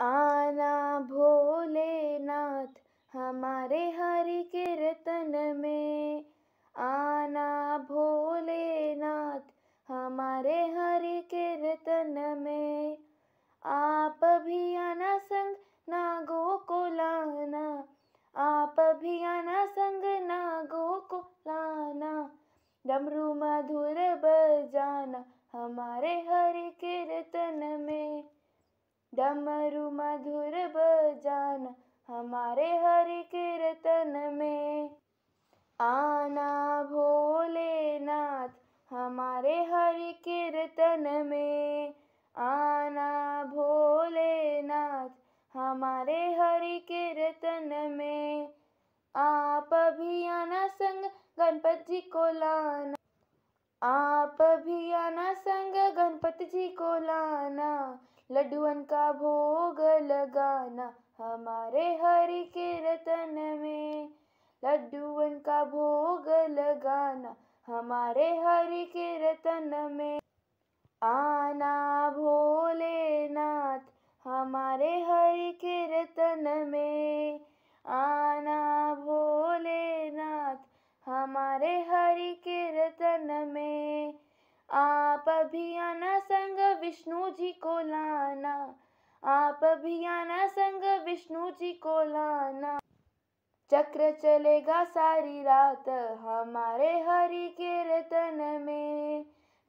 आना भोलेनाथ हमारे हरि कीर्तन में आना भोलेनाथ हमारे हरि कीर्तन में आप भी आना संग नागो को लाना आप भी आना संग नागो को लाना डमरू मधुर बजाना हमारे हरि कीर्तन डमरु मधुर बजान हमारे हरि कीर्तन में आना भोलेनाथ हमारे हरि कीर्तन में आना भोलेनाथ हमारे हरि कीर्तन में आप भी आना संग गणपत जी को लाना आप भी आना संग खपत जी को लाना लड्डुअन का भोग लगाना हमारे हरि के रतन में लड्डुअन का भोग लगाना हमारे हरि के रतन में आना भोलेनाथ हमारे हरि के रतन में आना भोलेनाथ हमारे हरि के रतन में आप अभियान विष्णु जी को लाना आप भी आना संग विष्णु जी को लाना चक्र चलेगा सारी रात हमारे हरि रतन में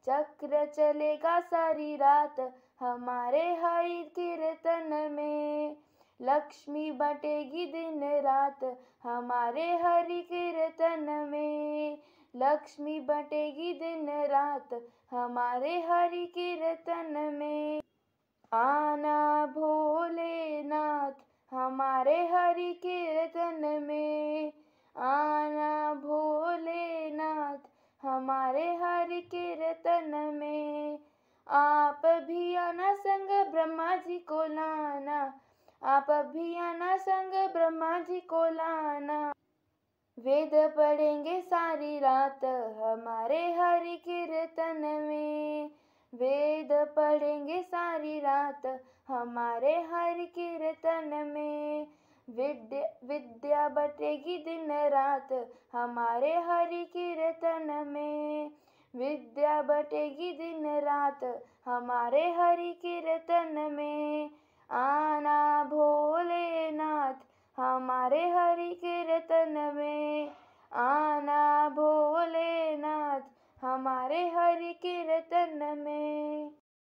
चक्र चलेगा सारी रात हमारे हरि कीर्तन में लक्ष्मी बटेगी दिन रात हमारे हरि कीर्तन में लक्ष्मी बटेगी दिन रात हमारे हरि के रतन में आना भोलेनाथ हमारे हरि के रतन में आना भोलेनाथ हमारे हरि के रतन में आप भी आना संग ब्रह्मा जी को लाना आप भी आना संग ब्रह्मा जी को लाना वेद पढ़ेंगे सारी रात हमारे हरि कीर्तन में वेद पढ़ेंगे सारी रात हमारे हरि कीर्तन में विद्या विद्या बटेगी दिन रात हमारे हरि कीर्तन में विद्या बटेगी दिन रात हमारे हरि कीर्तन में आना भोले हमारे हरि कीर्तन में आना भोलेनाथ हमारे हरि कीर्तन में